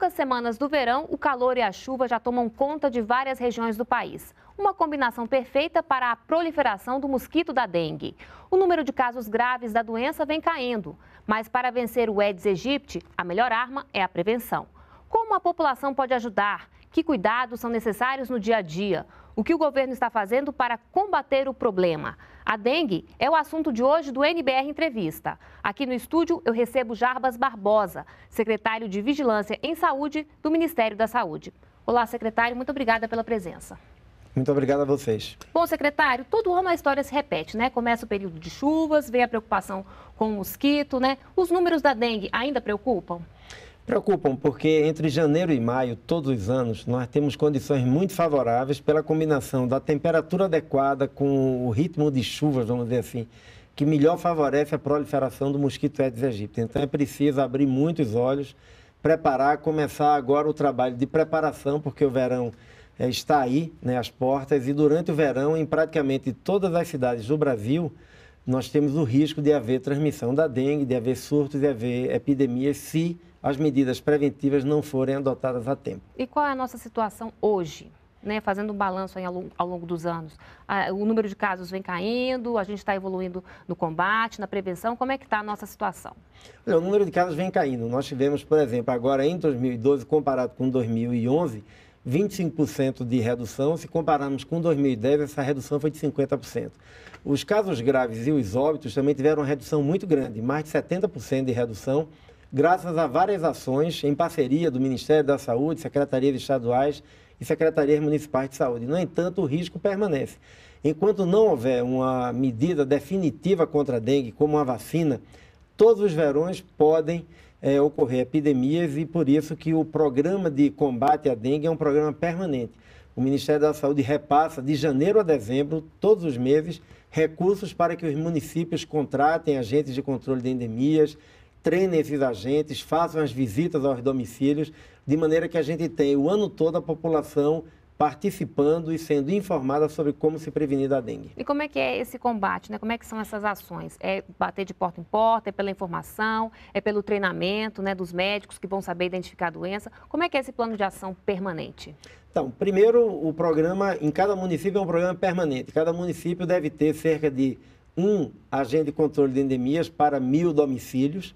poucas semanas do verão, o calor e a chuva já tomam conta de várias regiões do país. Uma combinação perfeita para a proliferação do mosquito da dengue. O número de casos graves da doença vem caindo, mas para vencer o Aedes aegypti, a melhor arma é a prevenção. Como a população pode ajudar? Que cuidados são necessários no dia a dia? O que o governo está fazendo para combater o problema? A dengue é o assunto de hoje do NBR Entrevista. Aqui no estúdio eu recebo Jarbas Barbosa, secretário de Vigilância em Saúde do Ministério da Saúde. Olá, secretário, muito obrigada pela presença. Muito obrigada a vocês. Bom, secretário, todo ano a história se repete, né? Começa o período de chuvas, vem a preocupação com o mosquito, né? Os números da dengue ainda preocupam? Preocupam, porque entre janeiro e maio, todos os anos, nós temos condições muito favoráveis pela combinação da temperatura adequada com o ritmo de chuvas, vamos dizer assim, que melhor favorece a proliferação do mosquito Aedes aegypti. Então é preciso abrir muitos olhos, preparar, começar agora o trabalho de preparação, porque o verão é, está aí, né, às portas, e durante o verão, em praticamente todas as cidades do Brasil, nós temos o risco de haver transmissão da dengue, de haver surtos, de haver epidemias, se as medidas preventivas não forem adotadas a tempo. E qual é a nossa situação hoje? Né, fazendo um balanço aí ao, longo, ao longo dos anos. Ah, o número de casos vem caindo, a gente está evoluindo no combate, na prevenção. Como é que está a nossa situação? Olha, o número de casos vem caindo. Nós tivemos, por exemplo, agora em 2012, comparado com 2011, 25% de redução. Se compararmos com 2010, essa redução foi de 50%. Os casos graves e os óbitos também tiveram uma redução muito grande, mais de 70% de redução graças a várias ações em parceria do Ministério da Saúde, secretarias estaduais e secretarias municipais de saúde. No entanto, o risco permanece. Enquanto não houver uma medida definitiva contra a dengue, como a vacina, todos os verões podem é, ocorrer epidemias e por isso que o programa de combate à dengue é um programa permanente. O Ministério da Saúde repassa de janeiro a dezembro, todos os meses, recursos para que os municípios contratem agentes de controle de endemias, Treinem esses agentes, façam as visitas aos domicílios, de maneira que a gente tenha o ano todo a população participando e sendo informada sobre como se prevenir da dengue. E como é que é esse combate, né? Como é que são essas ações? É bater de porta em porta, é pela informação, é pelo treinamento, né, dos médicos que vão saber identificar a doença? Como é que é esse plano de ação permanente? Então, primeiro, o programa em cada município é um programa permanente. Cada município deve ter cerca de um agente de controle de endemias para mil domicílios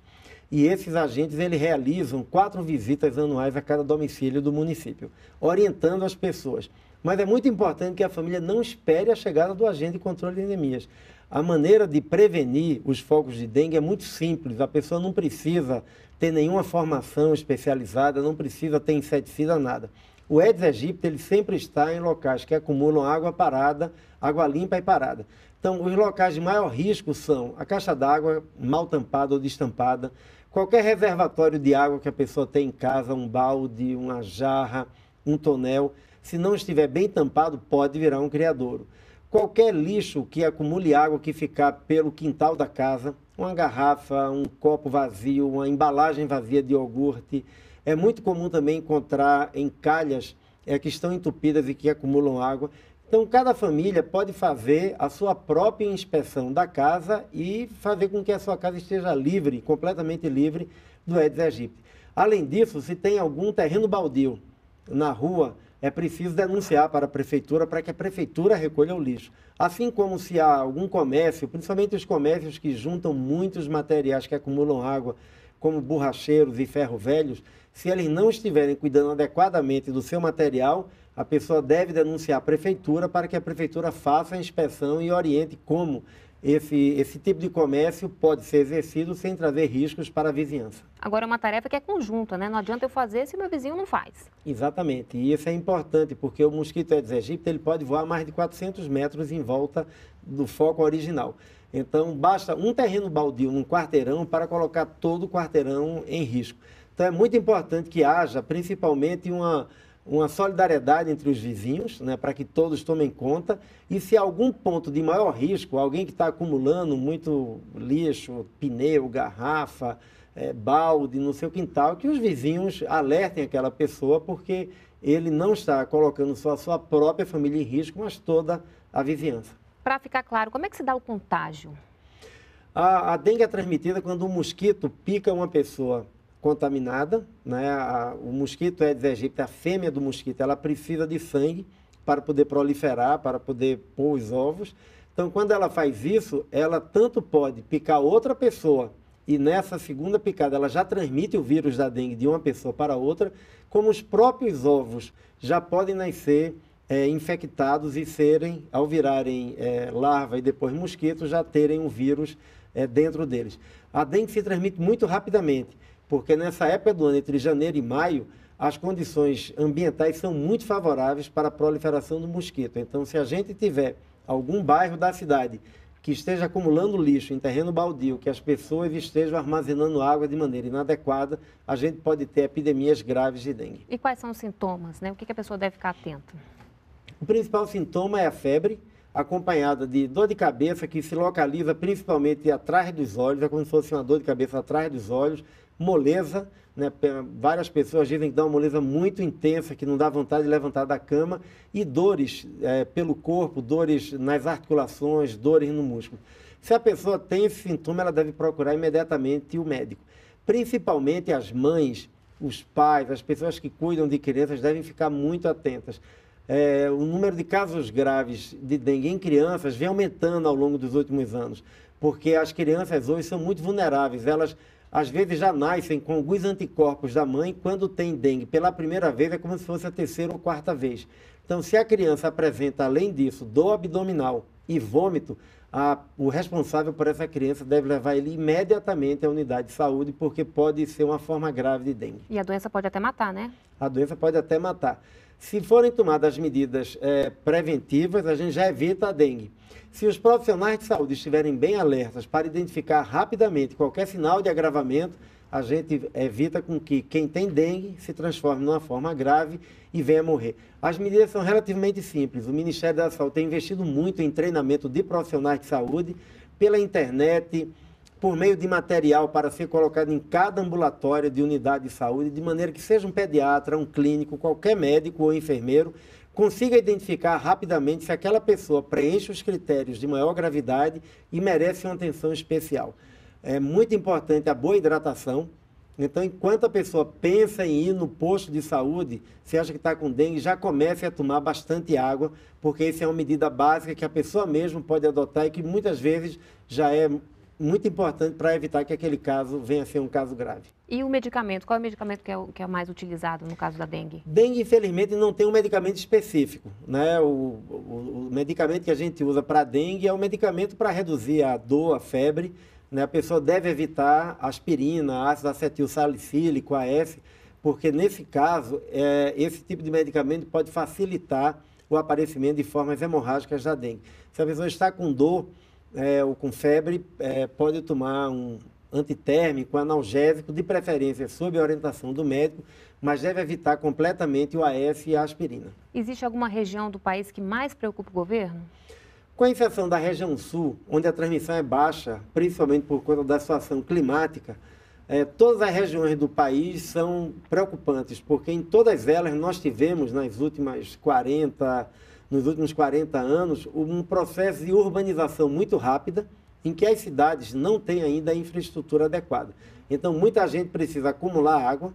e esses agentes eles realizam quatro visitas anuais a cada domicílio do município, orientando as pessoas. Mas é muito importante que a família não espere a chegada do agente de controle de endemias. A maneira de prevenir os focos de dengue é muito simples. A pessoa não precisa ter nenhuma formação especializada, não precisa ter inseticida, nada. O Aedes aegypti ele sempre está em locais que acumulam água parada, água limpa e parada. Então, os locais de maior risco são a caixa d'água mal tampada ou destampada, qualquer reservatório de água que a pessoa tem em casa, um balde, uma jarra, um tonel, se não estiver bem tampado, pode virar um criadouro. Qualquer lixo que acumule água que ficar pelo quintal da casa, uma garrafa, um copo vazio, uma embalagem vazia de iogurte. É muito comum também encontrar em calhas é, que estão entupidas e que acumulam água. Então, cada família pode fazer a sua própria inspeção da casa e fazer com que a sua casa esteja livre, completamente livre do Aedes aegypti. Além disso, se tem algum terreno baldio na rua, é preciso denunciar para a prefeitura para que a prefeitura recolha o lixo. Assim como se há algum comércio, principalmente os comércios que juntam muitos materiais que acumulam água, como borracheiros e ferro velhos, se eles não estiverem cuidando adequadamente do seu material, a pessoa deve denunciar a prefeitura para que a prefeitura faça a inspeção e oriente como esse, esse tipo de comércio pode ser exercido sem trazer riscos para a vizinhança. Agora é uma tarefa que é conjunta, né? Não adianta eu fazer se meu vizinho não faz. Exatamente, e isso é importante porque o mosquito Aedes aegypti ele pode voar mais de 400 metros em volta do foco original. Então basta um terreno baldio num quarteirão para colocar todo o quarteirão em risco. Então é muito importante que haja, principalmente, uma uma solidariedade entre os vizinhos, né, para que todos tomem conta. E se algum ponto de maior risco, alguém que está acumulando muito lixo, pneu, garrafa, é, balde no seu quintal, que os vizinhos alertem aquela pessoa, porque ele não está colocando só a sua própria família em risco, mas toda a vizinhança. Para ficar claro, como é que se dá o contágio? A, a dengue é transmitida quando um mosquito pica uma pessoa contaminada, né? A, o mosquito é aegypti, a fêmea do mosquito, ela precisa de sangue para poder proliferar, para poder pôr os ovos. Então, quando ela faz isso, ela tanto pode picar outra pessoa e nessa segunda picada ela já transmite o vírus da dengue de uma pessoa para outra, como os próprios ovos já podem nascer é, infectados e serem, ao virarem é, larva e depois mosquito, já terem o um vírus é, dentro deles. A dengue se transmite muito rapidamente porque nessa época do ano, entre janeiro e maio, as condições ambientais são muito favoráveis para a proliferação do mosquito. Então, se a gente tiver algum bairro da cidade que esteja acumulando lixo em terreno baldio, que as pessoas estejam armazenando água de maneira inadequada, a gente pode ter epidemias graves de dengue. E quais são os sintomas? Né? O que a pessoa deve ficar atenta? O principal sintoma é a febre, acompanhada de dor de cabeça, que se localiza principalmente atrás dos olhos, é como se fosse uma dor de cabeça atrás dos olhos, moleza. Né? Várias pessoas dizem que dá uma moleza muito intensa, que não dá vontade de levantar da cama, e dores é, pelo corpo, dores nas articulações, dores no músculo. Se a pessoa tem esse sintoma, ela deve procurar imediatamente o médico. Principalmente as mães, os pais, as pessoas que cuidam de crianças devem ficar muito atentas. É, o número de casos graves de dengue em crianças vem aumentando ao longo dos últimos anos, porque as crianças hoje são muito vulneráveis. Elas às vezes já nascem com alguns anticorpos da mãe quando tem dengue pela primeira vez, é como se fosse a terceira ou quarta vez. Então, se a criança apresenta, além disso, dor abdominal e vômito, a, o responsável por essa criança deve levar ele imediatamente à unidade de saúde, porque pode ser uma forma grave de dengue. E a doença pode até matar, né? A doença pode até matar. Se forem tomadas medidas é, preventivas, a gente já evita a dengue. Se os profissionais de saúde estiverem bem alertas para identificar rapidamente qualquer sinal de agravamento, a gente evita com que quem tem dengue se transforme numa forma grave e venha morrer. As medidas são relativamente simples. O Ministério da Saúde tem investido muito em treinamento de profissionais de saúde pela internet, por meio de material para ser colocado em cada ambulatório de unidade de saúde, de maneira que seja um pediatra, um clínico, qualquer médico ou enfermeiro, consiga identificar rapidamente se aquela pessoa preenche os critérios de maior gravidade e merece uma atenção especial. É muito importante a boa hidratação. Então, enquanto a pessoa pensa em ir no posto de saúde, se acha que está com dengue, já comece a tomar bastante água, porque essa é uma medida básica que a pessoa mesmo pode adotar e que muitas vezes já é muito importante para evitar que aquele caso venha a ser um caso grave. E o medicamento? Qual é o medicamento que é, o, que é mais utilizado no caso da dengue? Dengue, infelizmente, não tem um medicamento específico. Né? O, o, o medicamento que a gente usa para dengue é o um medicamento para reduzir a dor, a febre. Né? A pessoa deve evitar aspirina, ácido acetil salicílico, AS, porque nesse caso, é, esse tipo de medicamento pode facilitar o aparecimento de formas hemorrágicas da dengue. Se a pessoa está com dor, é, ou com febre é, pode tomar um antitérmico, analgésico, de preferência sob orientação do médico, mas deve evitar completamente o AS e a aspirina. Existe alguma região do país que mais preocupa o governo? Com a exceção da região sul, onde a transmissão é baixa, principalmente por conta da situação climática, é, todas as regiões do país são preocupantes, porque em todas elas nós tivemos, nas últimas 40, nos últimos 40 anos, um processo de urbanização muito rápida, em que as cidades não têm ainda a infraestrutura adequada. Então, muita gente precisa acumular água.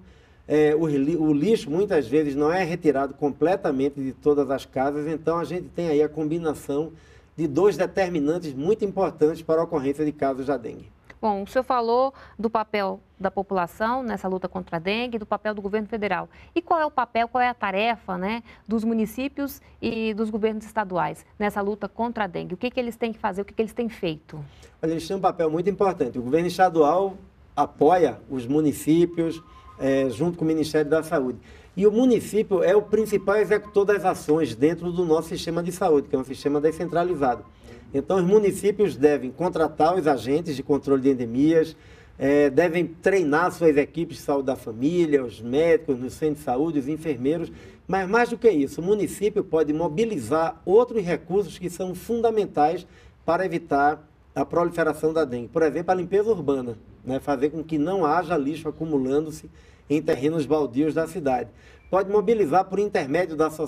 É, o, o lixo, muitas vezes, não é retirado completamente de todas as casas. Então, a gente tem aí a combinação de dois determinantes muito importantes para a ocorrência de casos da dengue. Bom, o senhor falou do papel da população nessa luta contra a dengue, do papel do governo federal. E qual é o papel, qual é a tarefa né, dos municípios e dos governos estaduais nessa luta contra a dengue? O que, que eles têm que fazer, o que, que eles têm feito? Olha, eles têm um papel muito importante. O governo estadual apoia os municípios é, junto com o Ministério da Saúde. E o município é o principal executor das ações dentro do nosso sistema de saúde, que é um sistema descentralizado. Então, os municípios devem contratar os agentes de controle de endemias, é, devem treinar suas equipes de saúde da família, os médicos, nos centros de saúde, os enfermeiros. Mas, mais do que isso, o município pode mobilizar outros recursos que são fundamentais para evitar a proliferação da dengue. Por exemplo, a limpeza urbana, né? fazer com que não haja lixo acumulando-se em terrenos baldios da cidade. Pode mobilizar por intermédio das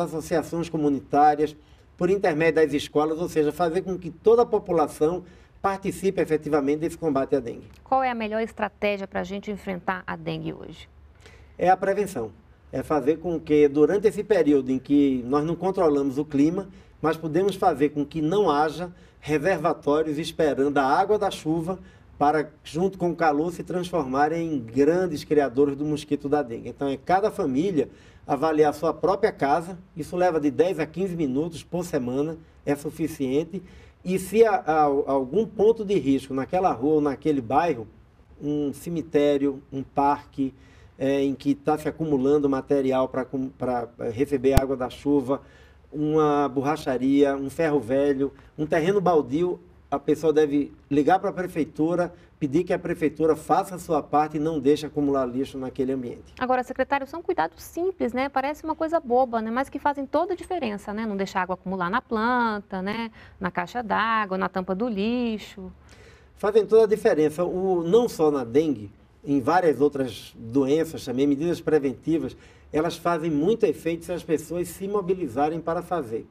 associações comunitárias, por intermédio das escolas, ou seja, fazer com que toda a população participe efetivamente desse combate à dengue. Qual é a melhor estratégia para a gente enfrentar a dengue hoje? É a prevenção. É fazer com que, durante esse período em que nós não controlamos o clima, mas podemos fazer com que não haja reservatórios esperando a água da chuva para, junto com o calor, se transformarem em grandes criadores do mosquito da dengue. Então, é cada família avaliar a sua própria casa, isso leva de 10 a 15 minutos por semana, é suficiente. E se há, há algum ponto de risco naquela rua ou naquele bairro, um cemitério, um parque, é, em que está se acumulando material para é, receber água da chuva, uma borracharia, um ferro velho, um terreno baldio, a pessoa deve ligar para a prefeitura, pedir que a prefeitura faça a sua parte e não deixe acumular lixo naquele ambiente. Agora, secretário, são cuidados simples, né? Parece uma coisa boba, né? Mas que fazem toda a diferença, né? Não deixar água acumular na planta, né? Na caixa d'água, na tampa do lixo. Fazem toda a diferença. O, não só na dengue, em várias outras doenças também, medidas preventivas, elas fazem muito efeito se as pessoas se mobilizarem para fazer.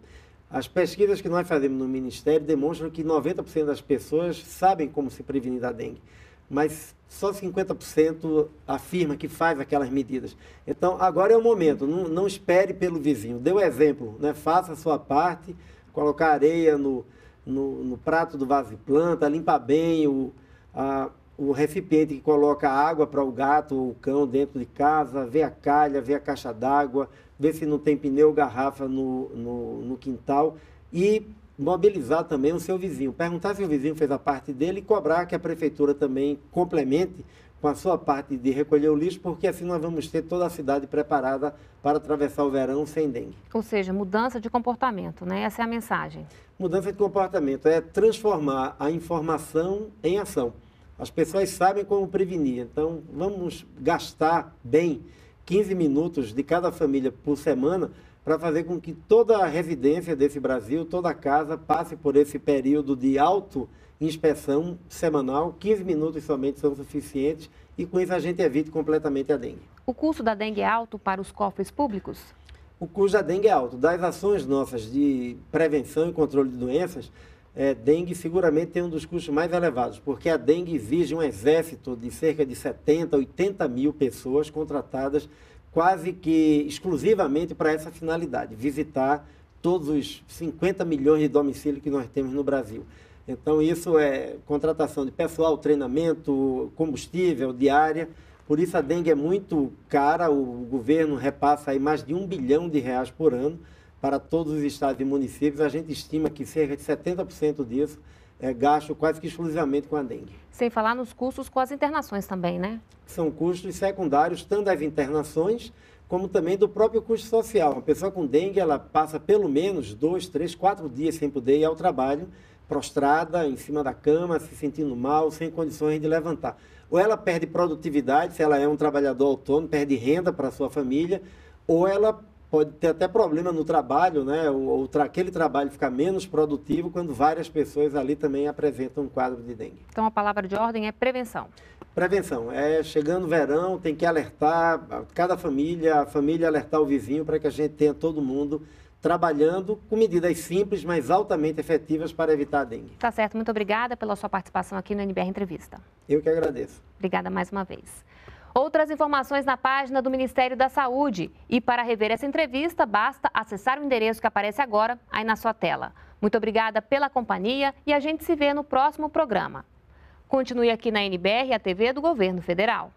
As pesquisas que nós fazemos no Ministério demonstram que 90% das pessoas sabem como se prevenir da dengue, mas só 50% afirma que faz aquelas medidas. Então, agora é o momento, não, não espere pelo vizinho. Dê o um exemplo, né? faça a sua parte, colocar areia no, no, no prato do vaso de planta, limpar bem o, a, o recipiente que coloca água para o gato ou o cão dentro de casa, vê a calha, vê a caixa d'água, vê se não tem pneu, garrafa no, no, no quintal e mobilizar também o seu vizinho. Perguntar se o vizinho fez a parte dele e cobrar que a prefeitura também complemente com a sua parte de recolher o lixo, porque assim nós vamos ter toda a cidade preparada para atravessar o verão sem dengue. Ou seja, mudança de comportamento, né? Essa é a mensagem. Mudança de comportamento é transformar a informação em ação. As pessoas sabem como prevenir. Então, vamos gastar bem 15 minutos de cada família por semana para fazer com que toda a residência desse Brasil, toda a casa, passe por esse período de auto-inspeção semanal. 15 minutos somente são suficientes e com isso a gente evite completamente a dengue. O custo da dengue é alto para os cofres públicos? O custo da dengue é alto. Das ações nossas de prevenção e controle de doenças, é, dengue seguramente tem um dos custos mais elevados, porque a dengue exige um exército de cerca de 70, 80 mil pessoas contratadas quase que exclusivamente para essa finalidade, visitar todos os 50 milhões de domicílios que nós temos no Brasil. Então, isso é contratação de pessoal, treinamento, combustível, diária. Por isso, a dengue é muito cara, o governo repassa aí mais de um bilhão de reais por ano para todos os estados e municípios. A gente estima que cerca de 70% disso é gasto quase que exclusivamente com a dengue. Sem falar nos custos com as internações também, né? São custos secundários, tanto das internações como também do próprio custo social. Uma pessoa com dengue, ela passa pelo menos dois, três, quatro dias sem poder ir ao trabalho, prostrada, em cima da cama, se sentindo mal, sem condições de levantar. Ou ela perde produtividade, se ela é um trabalhador autônomo, perde renda para sua família, ou ela pode ter até problema no trabalho, né? Ou, tra aquele trabalho ficar menos produtivo quando várias pessoas ali também apresentam um quadro de dengue. Então a palavra de ordem é prevenção. Prevenção. É chegando o verão, tem que alertar cada família, a família alertar o vizinho para que a gente tenha todo mundo trabalhando com medidas simples, mas altamente efetivas para evitar a dengue. Tá certo. Muito obrigada pela sua participação aqui no NBR Entrevista. Eu que agradeço. Obrigada mais uma vez. Outras informações na página do Ministério da Saúde. E para rever essa entrevista, basta acessar o endereço que aparece agora aí na sua tela. Muito obrigada pela companhia e a gente se vê no próximo programa. Continue aqui na NBR, a TV do Governo Federal.